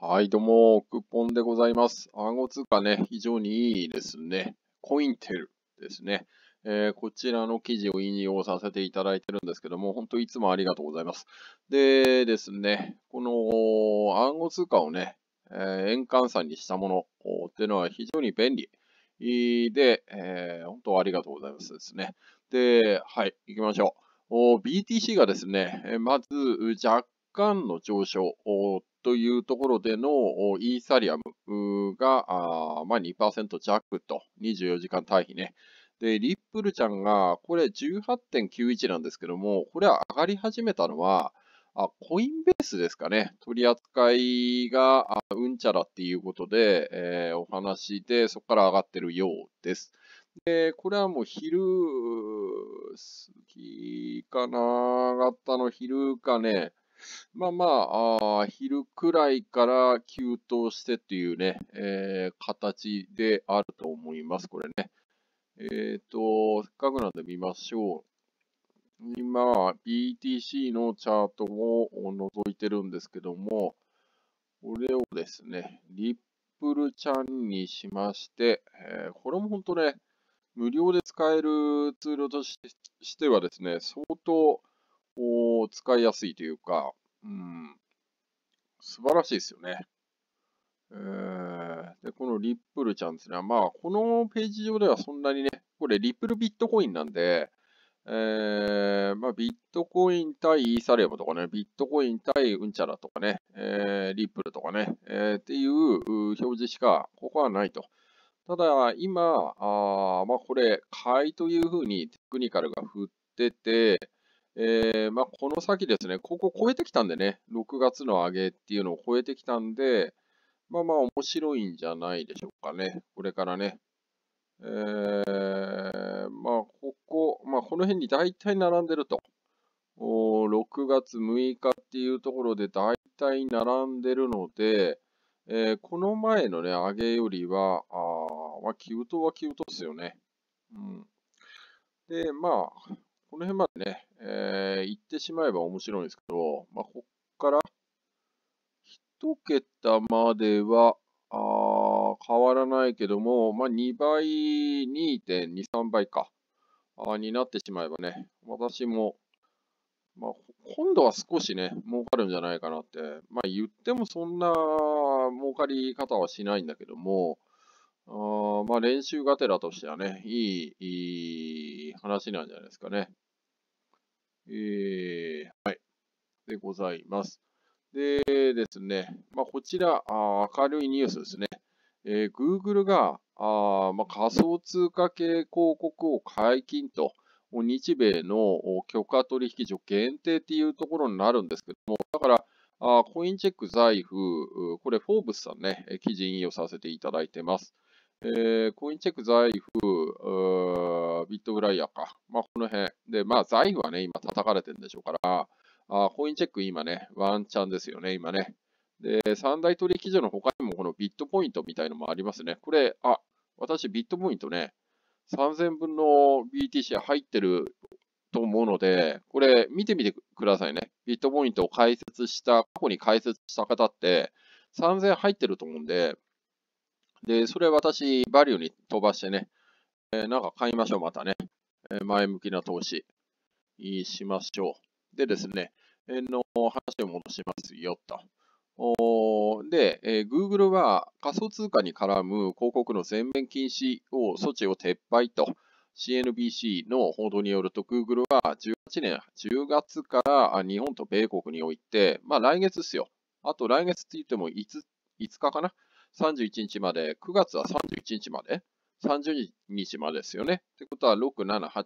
はい、どうも、クッポンでございます。暗号通貨ね、非常にいいですね。コインテルですね。えー、こちらの記事を引用させていただいてるんですけども、本当いつもありがとうございます。でですね、この暗号通貨をね、えー、円換算にしたものっていうのは非常に便利で、えー、本当ありがとうございますですね。で、はい、行きましょう。BTC がですね、まず若干の上昇というところでのイーサリアムが、ま2%弱と24時間対比ね。で、リップルちゃんが、これ18.91なんですけども、これは上がり始めたのは、あ、コインベースですかね。取り扱いが、うんちゃらっていうことで、えー、お話で、そこから上がってるようです。で、これはもう昼、好きかな上がったの昼かね、まあまあ、あ昼くらいから急騰してっていうね、えー、形であると思います、これね。えっ、ー、と、せっかくなんで見ましょう。今、BTC のチャートを覗いてるんですけども、これをですね、リップルちゃんにしまして、えー、これも本当ね、無料で使えるツールとしてはですね、相当、う使いやすいというか、うん、素晴らしいですよね。えー、で、このリップルちゃんですね。まあ、このページ上ではそんなにね、これリップルビットコインなんで、えー、まあ、ビットコイン対イーサリアムとかね、ビットコイン対ウンチャラとかね、えー、リップルとかね、えー、っていう表示しか、ここはないと。ただ、今、あまあ、これ、買いというふうにテクニカルが振ってて、えー、まあ、この先ですね、ここ超えてきたんでね、6月の上げっていうのを超えてきたんで、まあまあ面白いんじゃないでしょうかね、これからね。えー、まあ、ここ、まあ、この辺に大体並んでると。お6月6日っていうところで大体並んでるので、えー、この前のね、上げよりは、あまあ、急騰は急騰ですよね。うん。で、まあ、この辺までね、えー、行ってしまえば面白いんですけど、まあ、こっから、1桁までは、あ変わらないけども、まあ、2倍、2.23倍かあ、になってしまえばね、私も、まあ、今度は少しね、儲かるんじゃないかなって、まあ、言ってもそんな儲かり方はしないんだけども、あまあ練習がてらとしてはね、いい、いい話なんじゃないですかね。えー、はい。でございます。でですね、まあ、こちらあ、明るいニュースですね。えー、Google があ、まあ、仮想通貨系広告を解禁と、日米の許可取引所限定っていうところになるんですけども、だから、あコインチェック財布、これ、フォーブスさんね、記事引用させていただいてます。えー、コインチェック、財布、ビットフライヤーか。まあ、この辺。で、まあ、財布はね、今叩かれてるんでしょうから、あコインチェック今ね、ワンチャンですよね、今ね。で、三大取引所の他にもこのビットポイントみたいのもありますね。これ、あ、私ビットポイントね、3000分の BTC 入ってると思うので、これ見てみてくださいね。ビットポイントを解説した、過去に解説した方って、3000入ってると思うんで、で、それ私、バリューに飛ばしてね、えー、なんか買いましょう、またね。えー、前向きな投資しましょう。でですね、えー、の話を戻しますよ、と。おで、えー、Google は仮想通貨に絡む広告の全面禁止を措置を撤廃と CNBC の報道によると Google は18年10月から日本と米国において、まあ来月ですよ。あと来月って言っても 5, 5日かな31日まで、9月は31日まで、30日までですよね。ということは、6、7、8、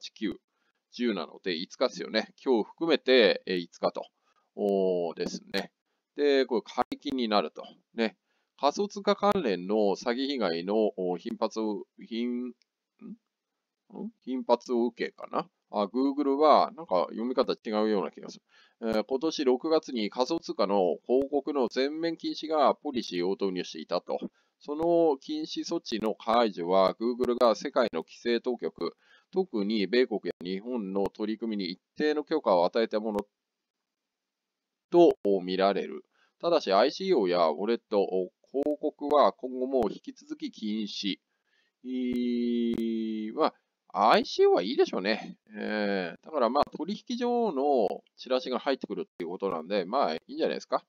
9、10なので、5日ですよね。今日含めて5日と。おですね。で、これ解禁になると。ね。仮想通貨関連の詐欺被害の頻発、頻金髪を受けかな。あ、Google はなんか読み方違うような気がする。えー、今年6月に仮想通貨の広告の全面禁止がポリシーを導入していたと。その禁止措置の解除は Google が世界の規制当局、特に米国や日本の取り組みに一定の許可を与えたものと見られる。ただし ICO やウォレット、広告は今後も引き続き禁止。は、ICO はいいでしょうね。えー、だからまあ取引所のチラシが入ってくるっていうことなんで、まあいいんじゃないですか。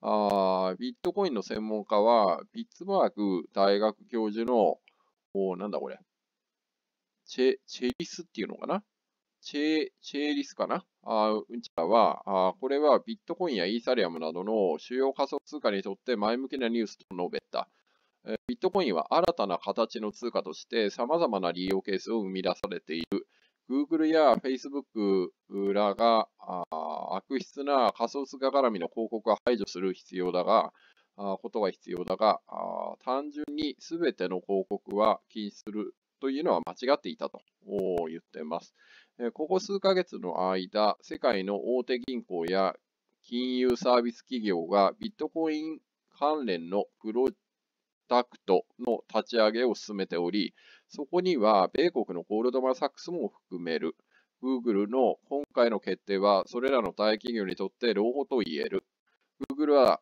あビットコインの専門家は、ピッツバーグ大学教授の、おなんだこれ、チェ、チェリスっていうのかなチェ、チェリスかなあうんちらはあ、これはビットコインやイーサリアムなどの主要仮想通貨にとって前向きなニュースと述べた。ビットコインは新たな形の通貨として様々な利用ケースを生み出されている。Google や Facebook らが悪質な仮想通貨絡みの広告は排除する必要だが、ことが必要だが、単純に全ての広告は禁止するというのは間違っていたと言っています。ここ数ヶ月の間、世界の大手銀行や金融サービス企業がビットコイン関連のプロダクトの立ち上げを進めており、そこには米国のゴールドマン・サックスも含める。Google の今回の決定は、それらの大企業にとって朗報と言える。Google は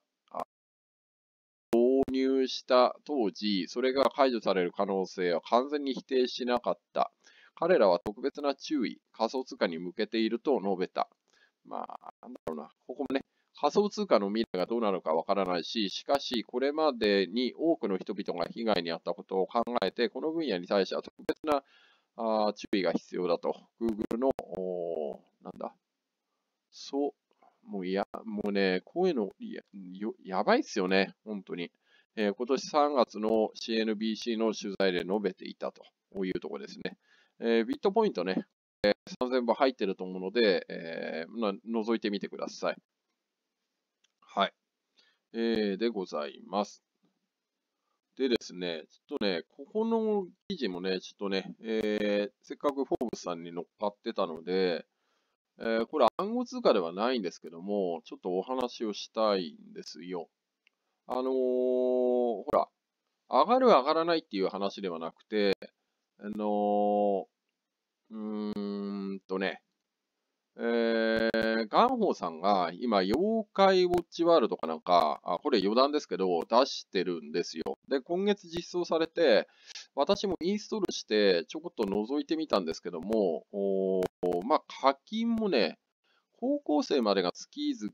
導入した当時、それが解除される可能性は完全に否定しなかった。彼らは特別な注意、仮想通貨に向けていると述べた。まあ、なんだろうな、ここもね、仮想通貨の未来がどうなのかわからないし、しかし、これまでに多くの人々が被害に遭ったことを考えて、この分野に対しては特別なあ注意が必要だと、Google の、なんだ、そう、もういや、もうね、こういうのややばいっすよね、本当に。えー、今年3月の CNBC の取材で述べていたというところですね。えー、ビットポイントね、えー、3000部入ってると思うので、えー、覗いてみてください。はい。えー、でございます。でですね、ちょっとね、ここの記事もね、ちょっとね、えー、せっかくフォーブスさんに乗っかってたので、えー、これ暗号通貨ではないんですけども、ちょっとお話をしたいんですよ。あのー、ほら、上がる上がらないっていう話ではなくて、あのー、うーんとね、ガンホーさんが今、妖怪ウォッチワールドかなんか、あこれ余談ですけど、出してるんですよ。で、今月実装されて、私もインストールして、ちょこっと覗いてみたんですけども、まあ、課金もね、高校生までが月々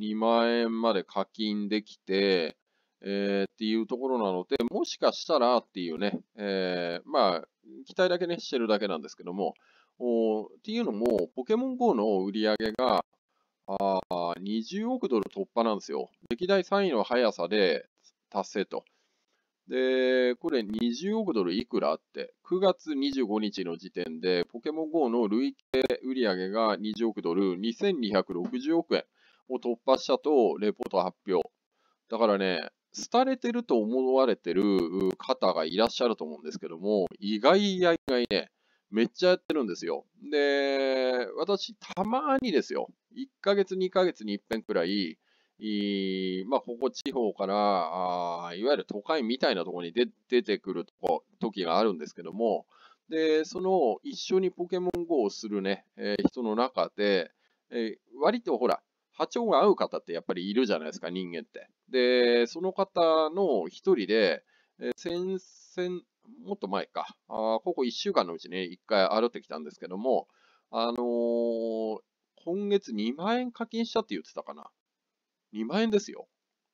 2万円まで課金できて、えー、っていうところなので、もしかしたらっていうね、えー、まあ、期待だけね、してるだけなんですけども、っていうのも、ポケモン GO の売り上げがあ20億ドル突破なんですよ。歴代3位の速さで達成と。で、これ20億ドルいくらって、9月25日の時点で、ポケモン GO の累計売上が20億ドル、2260億円を突破したと、レポート発表。だからね、廃れてると思われてる方がいらっしゃると思うんですけども、意外や意外ね、めっちゃやってるんですよ。で、私、たまにですよ、1ヶ月、2ヶ月に一遍くらい、いまあ、ここ地方から、あいわゆる都会みたいなところに出出てくるとこ時があるんですけども、で、その一緒にポケモン GO をするね、えー、人の中で、えー、割とほら、波長が合う方ってやっぱりいるじゃないですか、人間って。で、その方の一人で、えー、先々、もっと前か、あここ1週間のうちね、1回歩ってきたんですけども、あのー、今月2万円課金したって言ってたかな。2万円ですよ。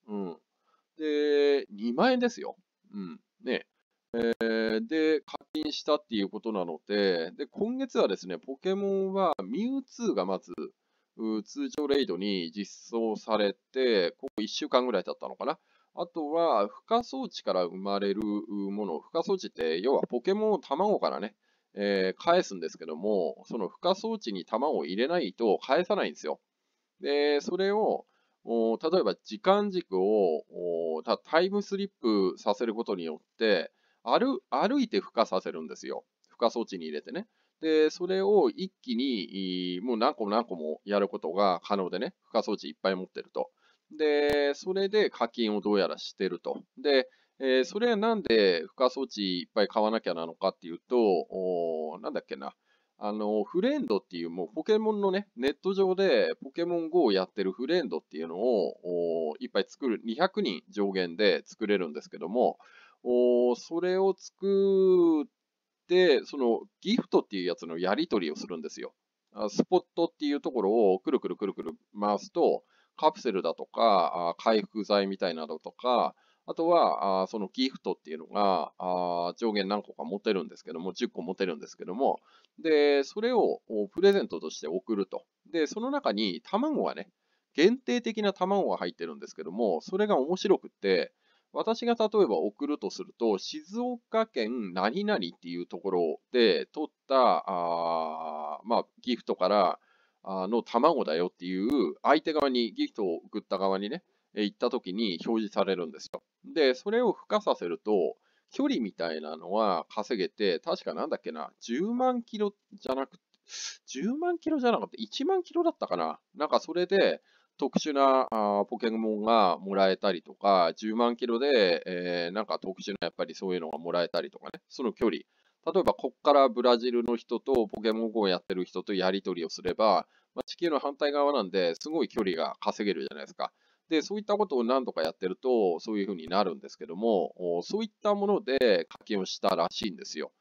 うん。で、2万円ですよ。うん。ね。えー、で、課金したっていうことなので、で、今月はですね、ポケモンはミュウツーがまず、通常レイドに実装されて、ここ1週間ぐらい経ったのかな。あとは、孵化装置から生まれるもの、孵化装置って、要はポケモンを卵からね、えー、返すんですけども、その孵化装置に卵を入れないと返さないんですよ。で、それを、お例えば時間軸をおたタイムスリップさせることによって歩、歩いて孵化させるんですよ。孵化装置に入れてね。で、それを一気にもう何個も何個もやることが可能でね、孵化装置いっぱい持ってると。で、それで課金をどうやらしてると。で、えー、それはなんで付加装置いっぱい買わなきゃなのかっていうと、おなんだっけな、あの、フレンドっていう、もうポケモンのね、ネット上でポケモン GO をやってるフレンドっていうのをおいっぱい作る、200人上限で作れるんですけども、おそれを作って、そのギフトっていうやつのやり取りをするんですよ。スポットっていうところをくるくるくるくる回すと、カプセルだとか、回復剤みたいなのとか、あとは、そのギフトっていうのが、上限何個か持てるんですけども、10個持てるんですけども、で、それをプレゼントとして送ると。で、その中に卵がね、限定的な卵が入ってるんですけども、それが面白くって、私が例えば送るとすると、静岡県何々っていうところで取った、あまあ、ギフトから、の卵だよっていう、相手側に、ギフトを送った側にね、行った時に表示されるんですよ。で、それを付加させると、距離みたいなのは稼げて、確かなんだっけな、10万キロじゃなくて、10万キロじゃなくて、1万キロだったかな。なんかそれで、特殊なあポケモンがもらえたりとか、10万キロで、えー、なんか特殊なやっぱりそういうのがもらえたりとかね、その距離例えばこっからブラジルの人とポケモン GO をやってる人とやり取りをすれば、まあ、地球の反対側なんですごい距離が稼げるじゃないですか。で、そういったことを何度かやってると、そういうふうになるんですけども、そういったもので課金をしたらしいんですよ。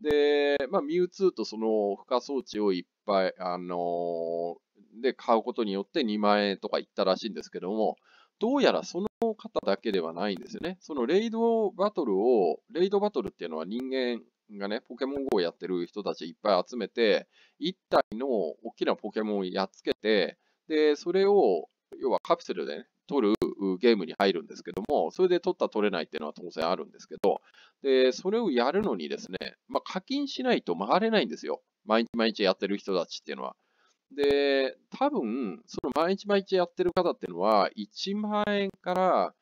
で、まあ、ミュウツーとその付加装置をいっぱい、あのー、で、買うことによって2万円とかいったらしいんですけども、どうやらその方だけではないんですよね。そのレイドバトルを、レイドバトルっていうのは人間がね、ポケモン GO をやってる人たちいっぱい集めて、1体の大きなポケモンをやっつけて、で、それを、要はカプセルでね、取るゲームに入るんですけども、それで取った取れないっていうのは当然あるんですけど、で、それをやるのにですね、まあ、課金しないと回れないんですよ。毎日毎日やってる人たちっていうのは。で、多分、その毎日毎日やってる方っていうのは、1万円から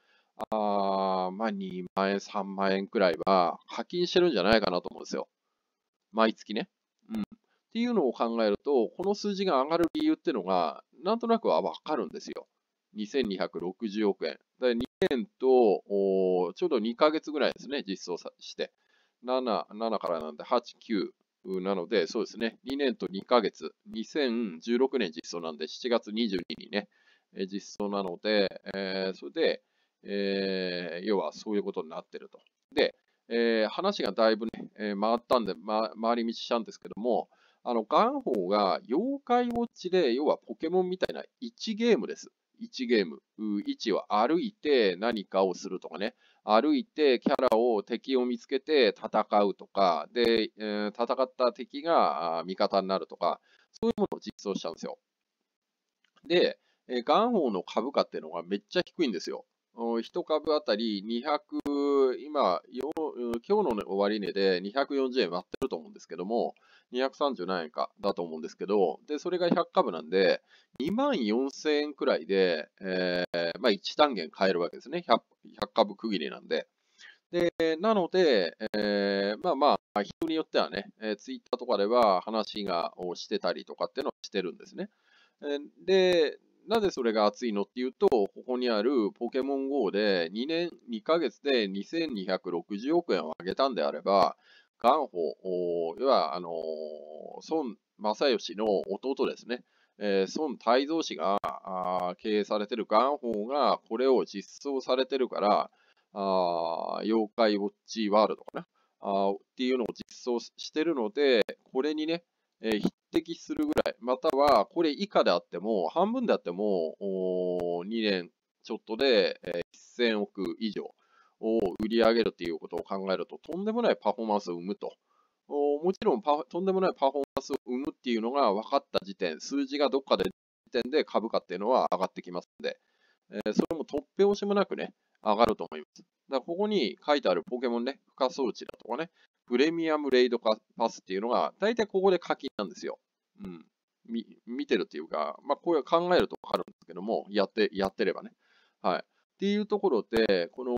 あまあ、2万円、3万円くらいは課金してるんじゃないかなと思うんですよ。毎月ね。うん。っていうのを考えると、この数字が上がる理由っていうのが、なんとなくはわかるんですよ。2260億円。だ2年と、ちょうど2ヶ月ぐらいですね、実装して。7、7からなんで、8、9なので、そうですね、2年と2ヶ月、2016年実装なんで、7月22日にね、実装なので、えー、それで、えー、要はそういうことになってると。で、えー、話がだいぶね、えー、回ったんで、ま、回り道したんですけども、あの、ガンホーが妖怪ウォッチで、要はポケモンみたいな1ゲームです。1ゲーム。1は歩いて何かをするとかね。歩いてキャラを敵を見つけて戦うとか、で、えー、戦った敵が味方になるとか、そういうものを実装したんですよ。で、えー、ガンホーの株価っていうのがめっちゃ低いんですよ。1株あたり200、今、今日の終値で240円割ってると思うんですけども、230何円かだと思うんですけど、で、それが100株なんで、2万4000円くらいで、えー、まあ1単元買えるわけですね。100, 100株区切りなんで。で、なので、えー、まあまあ、人によってはね、えー、ツイッターとかでは話がをしてたりとかっていうのはしてるんですね。で、なぜそれが熱いのっていうと、ここにあるポケモン GO で2年2ヶ月で2260億円を上げたんであれば、ガンホ、要は、あのー、孫正義の弟ですね、えー、孫泰造氏が経営されてるガンホがこれを実装されてるから、あ妖怪ウォッチワールドかなあっていうのを実装してるので、これにね、えー、匹摘するぐらい、またはこれ以下であっても、半分であっても、2年ちょっとで1000億以上を売り上げるということを考えると、とんでもないパフォーマンスを生むと。もちろんとんでもないパフォーマンスを生むっていうのが分かった時点、数字がどっかで時点で株価っていうのは上がってきますので、えそれも突拍子もなくね、上がると思います。だからここに書いてあるポケモンね、付加装置だとかね、プレミアムレイドパスっていうのが、大体ここで課金なんですよ。うん、み見てるっていうか、まあ、こういう考えるとわかるんですけども、やって、やってればね。はい。っていうところで、この、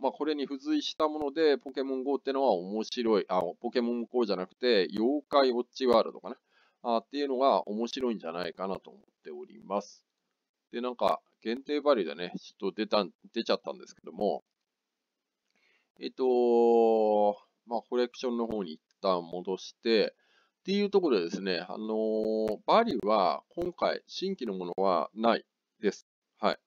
まあ、これに付随したもので、ポケモン GO ってのは面白い、あ、ポケモン GO じゃなくて、妖怪ウォッチワールドかね。あっていうのが面白いんじゃないかなと思っております。で、なんか、限定バリューでね、ちょっと出た、出ちゃったんですけども、えっと、まあ、コレクションの方に一旦戻して、っていうところでですね、あのー、バリューは今回新規のものはないです。はい。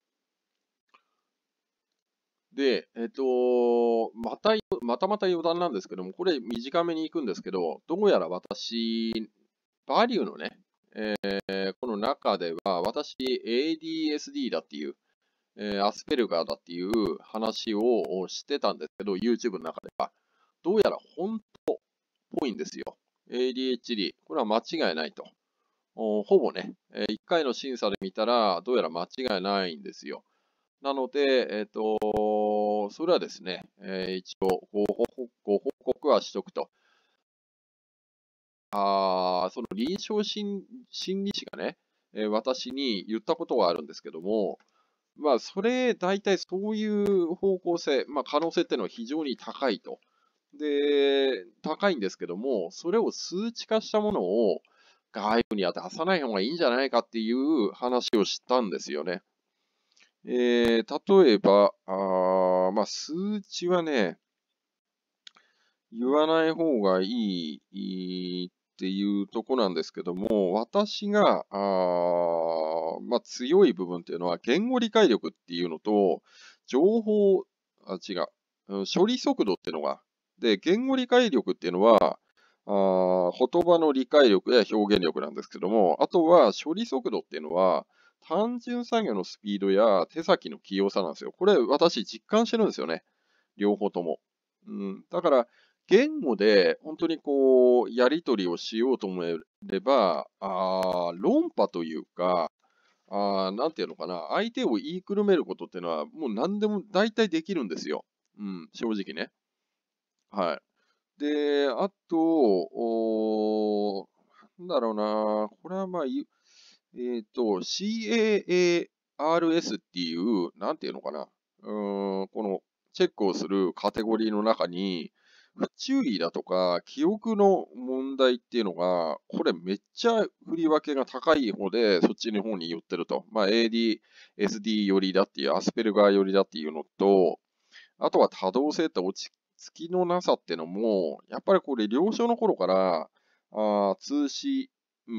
で、えっと、また、またまた余談なんですけども、これ短めに行くんですけど、どうやら私、バリューのね、えー、この中では、私、ADSD だっていう、えー、アスペルガーだっていう話をしてたんですけど、YouTube の中では。どうやら本当っぽいんですよ。ADHD、これは間違いないと。ほぼね、1回の審査で見たら、どうやら間違いないんですよ。なので、えっ、ー、と、それはですね、えー、一応ご報告、ご報告はしとくと。あその臨床心理士がね、え私に言ったことがあるんですけども、まあ、それ、大体そういう方向性、まあ、可能性っていうのは非常に高いと。で、高いんですけども、それを数値化したものを外部には出さない方がいいんじゃないかっていう話をしたんですよね。えー、例えば、あまあ、数値はね、言わない方がいいっていうとこなんですけども、私が、あまあ、強い部分っていうのは、言語理解力っていうのと、情報、あ、違う、処理速度っていうのがで、言語理解力っていうのは、あ言葉の理解力や表現力なんですけども、あとは処理速度っていうのは、単純作業のスピードや手先の器用さなんですよ。これ私実感してるんですよね。両方とも。うん、だから、言語で本当にこう、やり取りをしようと思えれば、あ論破というか、あなんていうのかな、相手を言いくるめることっていうのは、もう何でも大体できるんですよ。うん、正直ね。はい。で、あと、なんだろうな、これはまあ、えっ、ー、と、CAARS っていう、なんていうのかな、うん、このチェックをするカテゴリーの中に、不注意だとか、記憶の問題っていうのが、これめっちゃ振り分けが高い方で、そっちの方に寄ってると。まあ、AD、SD 寄りだっていう、アスペルガー寄りだっていうのと、あとは多動性って落ち月のなさってのも、やっぱりこれ、了承の頃から、あ通信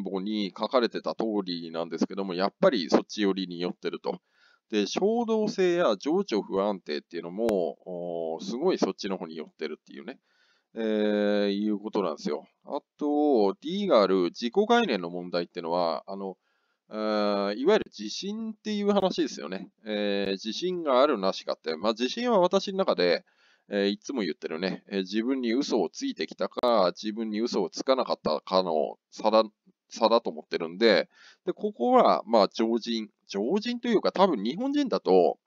簿に書かれてた通りなんですけども、やっぱりそっち寄りに寄ってると。で、衝動性や情緒不安定っていうのも、すごいそっちの方に寄ってるっていうね、えー、いうことなんですよ。あと、D がある自己概念の問題っていうのは、あの、いわゆる自信っていう話ですよね。えー、自信があるなしかって、まあ、自信は私の中で、えー、いつも言ってるね、えー、自分に嘘をついてきたか、自分に嘘をつかなかったかの差だ、差だと思ってるんで、で、ここは、まあ、常人、常人というか、多分日本人だと、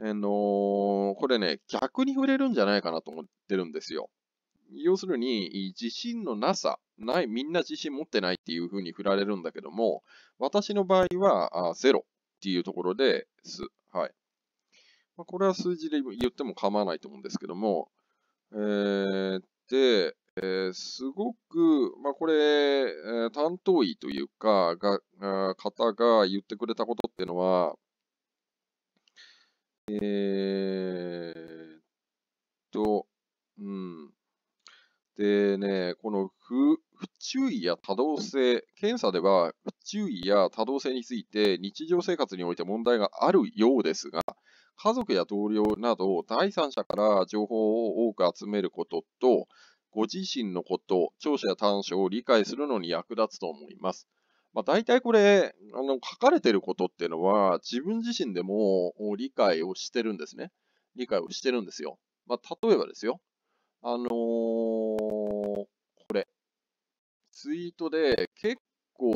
えー、のー、これね、逆に触れるんじゃないかなと思ってるんですよ。要するに、自信のなさ、ない、みんな自信持ってないっていうふうに振られるんだけども、私の場合は、あゼロっていうところです。はい。まあ、これは数字で言っても構わないと思うんですけども、えー、で、えー、すごく、まあ、これ、えー、担当医というか、が、方が言ってくれたことっていうのは、えー、と、うん。でね、この不不注意や多動性、検査では不注意や多動性について日常生活において問題があるようですが、家族や同僚など第三者から情報を多く集めることと、ご自身のこと、長所や短所を理解するのに役立つと思います。まあ、大体これ、あの、書かれてることっていうのは、自分自身でも理解をしてるんですね。理解をしてるんですよ。まあ、例えばですよ。あのー、これ。ツイートで結構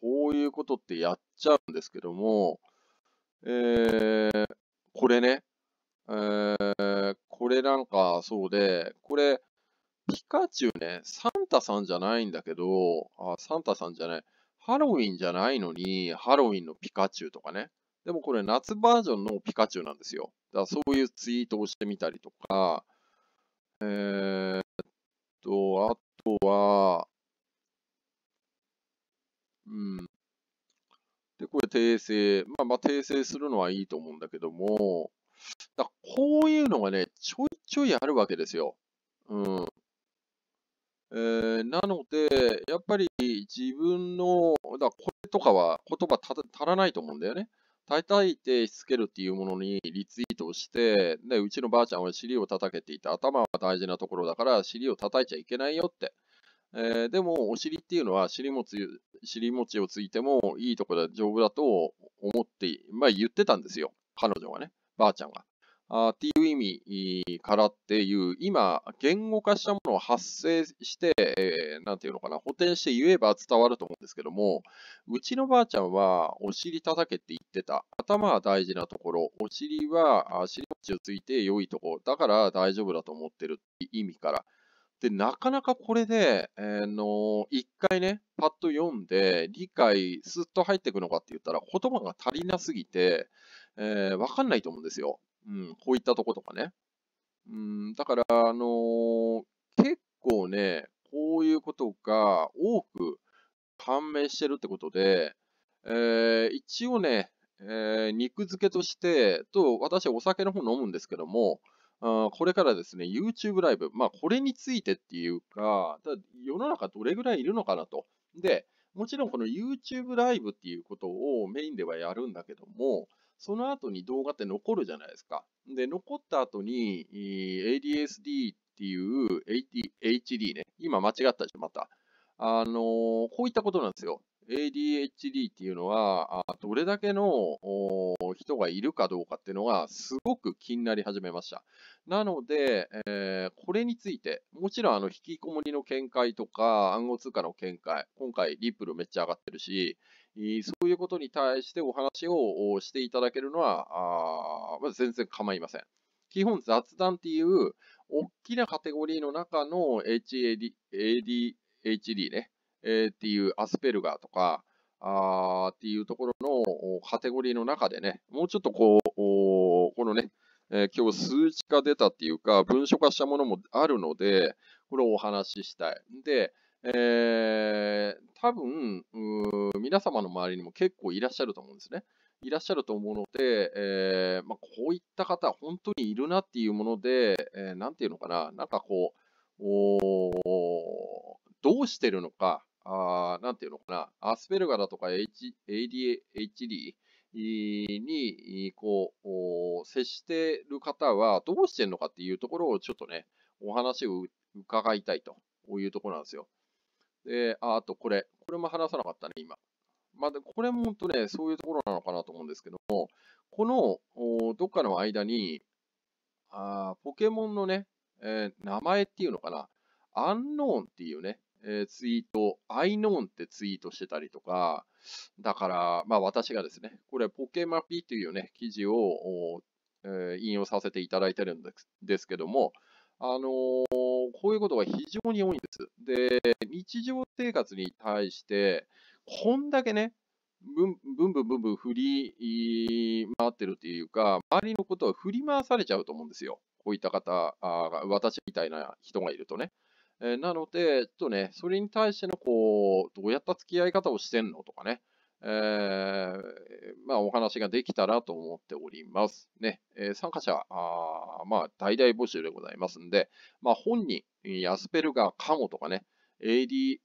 こういうことってやっちゃうんですけども、えー、これね、えー、これなんかそうで、これ、ピカチュウね、サンタさんじゃないんだけど、あ、サンタさんじゃない。ハロウィンじゃないのに、ハロウィンのピカチュウとかね。でもこれ夏バージョンのピカチュウなんですよ。だからそういうツイートをしてみたりとか、えー、っと、あとは、うん、で、これ訂正。まあまあ訂正するのはいいと思うんだけども、だこういうのがね、ちょいちょいあるわけですよ。うん。えー、なので、やっぱり自分の、だこれとかは言葉足らないと思うんだよね。叩いてしつけるっていうものにリツイートをして、で、うちのばあちゃんは尻を叩けていた。頭は大事なところだから尻を叩いちゃいけないよって。えー、でも、お尻っていうのは尻も尻餅をついてもいいところで丈夫だと思って、まあ言ってたんですよ。彼女がね、ばあちゃんが。あっていう意味からっていう、今、言語化したものを発生して、えー、なんていうのかな、補填して言えば伝わると思うんですけども、うちのばあちゃんは、お尻叩けって言ってた。頭は大事なところ、お尻は尻餅をついて良いところ、だから大丈夫だと思ってるって意味から。で、なかなかこれで、えー、の、一回ね、パッと読んで、理解、スッと入ってくのかって言ったら、言葉が足りなすぎて、えー、わかんないと思うんですよ。うん、こういったとことかね。うん、だから、あの結構ね、こういうことが多く判明してるってことで、えー、一応ね、えー、肉付けとして、と、私はお酒の方飲むんですけども、あこれからですね、YouTube ライブ、まあ、これについてっていうか、だ世の中どれぐらいいるのかなと。で、もちろんこの YouTube ライブっていうことをメインではやるんだけども、その後に動画って残るじゃないですか。で、残った後に ADSD っていう a HD ね、今間違ったでしょ、また。あのー、こういったことなんですよ。ADHD っていうのは、どれだけの人がいるかどうかっていうのがすごく気になり始めました。なので、えー、これについて、もちろんあの引きこもりの見解とか暗号通貨の見解、今回リップルめっちゃ上がってるし、そういうことに対してお話をしていただけるのは、あまず全然構いません。基本雑談っていう大きなカテゴリーの中の HAD、ADHD ね、えー、っていうアスペルガーとか、あっていうところのカテゴリーの中でね、もうちょっとこう、このね、えー、今日数値化出たっていうか、文書化したものもあるので、これをお話ししたい。で、えー、多分皆様の周りにも結構いらっしゃると思うんですね。いらっしゃると思うので、えー、まあ、こういった方、本当にいるなっていうもので、えー、なんていうのかな、なんかこう、どうしてるのか、あなんていうのかな、アスペルガーだとか、ADHD にこう接してる方はどうしてるのかっていうところをちょっとね、お話を伺いたいというところなんですよ。で、あとこれ、これも話さなかったね、今。まあ、これも本当ね、そういうところなのかなと思うんですけども、このどっかの間に、あポケモンのね、えー、名前っていうのかな、アンノーンっていうね、えー、ツイート、I k n o w ってツイートしてたりとか、だから、まあ私がですね、これポケマピというね、記事を、えー、引用させていただいてるんですですけども、あのー、こういうことが非常に多いんです。で、日常生活に対して、こんだけね、ぶんぶんぶんぶんぶん振り回ってるっていうか、周りのことは振り回されちゃうと思うんですよ。こういった方、あ私みたいな人がいるとね。えー、なので、ちょっとね、それに対しての、こう、どうやった付き合い方をしてんのとかね、えー、まあ、お話ができたらと思っております。ね、えー、参加者、あまあ、大々募集でございますんで、まあ、本人、アスペルガーかもとかね、ADSD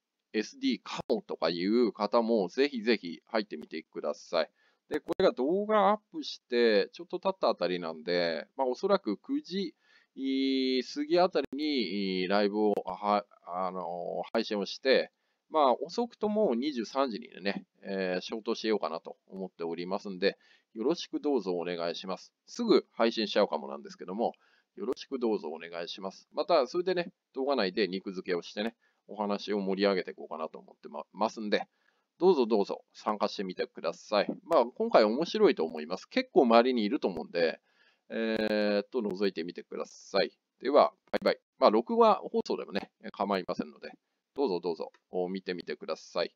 かもとかいう方も、ぜひぜひ入ってみてください。で、これが動画アップして、ちょっと経ったあたりなんで、まあ、おそらく9時、次あたりにライブを、はあの配信をして、まあ、遅くとも23時にね、えー、消灯しようかなと思っておりますんで、よろしくどうぞお願いします。すぐ配信しちゃうかもなんですけども、よろしくどうぞお願いします。また、それでね、動画内で肉付けをしてね、お話を盛り上げていこうかなと思ってますんで、どうぞどうぞ参加してみてください。まあ、今回面白いと思います。結構周りにいると思うんで、えー、っと、覗いてみてください。では、バイバイ。まあ、録画放送でもね、構いませんので、どうぞどうぞ見てみてください。